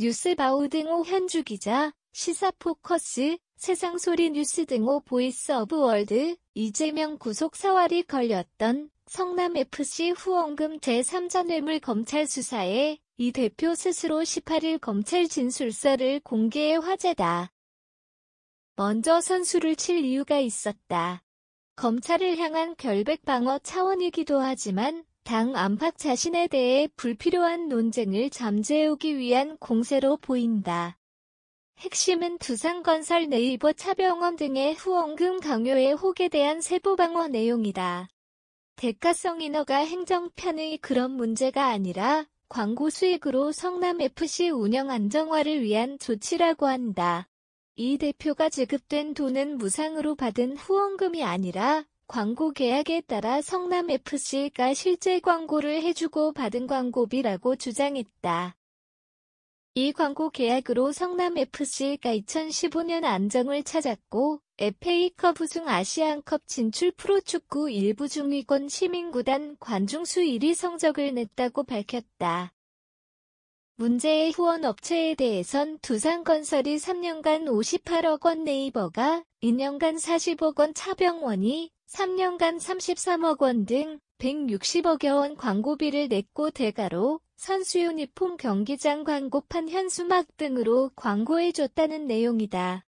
뉴스바우 등호 현주 기자, 시사포커스, 세상소리 뉴스 등호 보이스 오브 월드, 이재명 구속 사활이 걸렸던 성남FC 후원금 제3자 뇌물 검찰 수사에 이 대표 스스로 18일 검찰 진술서를 공개해 화제다. 먼저 선수를 칠 이유가 있었다. 검찰을 향한 결백 방어 차원이기도 하지만 당 안팎 자신에 대해 불필요한 논쟁을 잠재우기 위한 공세로 보인다. 핵심은 두산건설 네이버 차병원 등의 후원금 강요의 혹에 대한 세부 방어 내용이다. 대가성 인허가 행정편의 그런 문제가 아니라 광고 수익으로 성남FC 운영 안정화를 위한 조치라고 한다. 이 대표가 지급된 돈은 무상으로 받은 후원금이 아니라 광고 계약에 따라 성남FC가 실제 광고를 해주고 받은 광고비라고 주장했다. 이 광고 계약으로 성남FC가 2015년 안정을 찾았고 FA컵 우승 아시안컵 진출 프로축구 일부 중위권 시민구단 관중수 1위 성적을 냈다고 밝혔다. 문제의 후원 업체에 대해선 두산건설이 3년간 58억 원 네이버가 2년간 40억 원 차병원이 3년간 33억 원 등 160억여 원 광고비를 냈고 대가로 선수 유니폼 경기장 광고판 현수막 등으로 광고해줬다는 내용이다.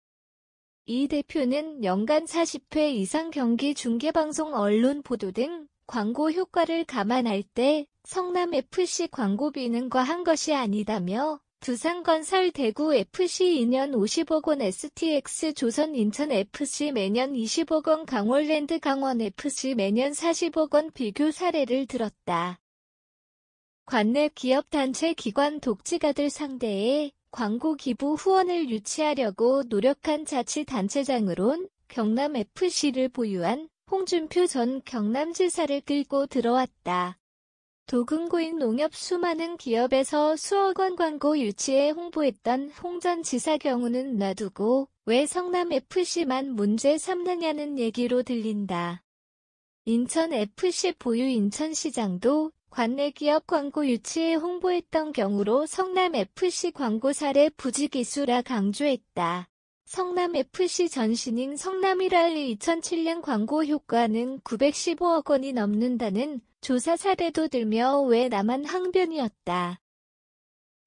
이 대표는 연간 40회 이상 경기 중계방송 언론 보도 등 광고 효과를 감안할 때 성남FC 광고비는 과한 것이 아니다며 두산건설 대구 FC 2년 50억원 STX 조선 인천 FC 매년 20억원 강원랜드 강원 FC 매년 40억원 비교 사례를 들었다. 관내 기업 단체 기관 독지가들 상대에 광고 기부 후원을 유치하려고 노력한 자치단체장으론 경남 FC를 보유한 홍준표 전 경남지사를 끌고 들어왔다. 도금고인 농협 수많은 기업에서 수억 원 광고 유치에 홍보했던 홍전 지사 경우는 놔두고 왜 성남FC만 문제 삼느냐는 얘기로 들린다. 인천FC 보유 인천시장도 관내 기업 광고 유치에 홍보했던 경우로 성남FC 광고 사례 부지기수라 강조했다. 성남FC 전신인 성남이랄리 2007년 광고 효과는 915억 원이 넘는다는 조사 사례도 들며 왜 나만 항변이었다.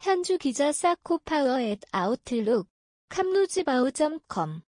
현주 기자 사코파워 앳 아웃룩 캄노지바우.com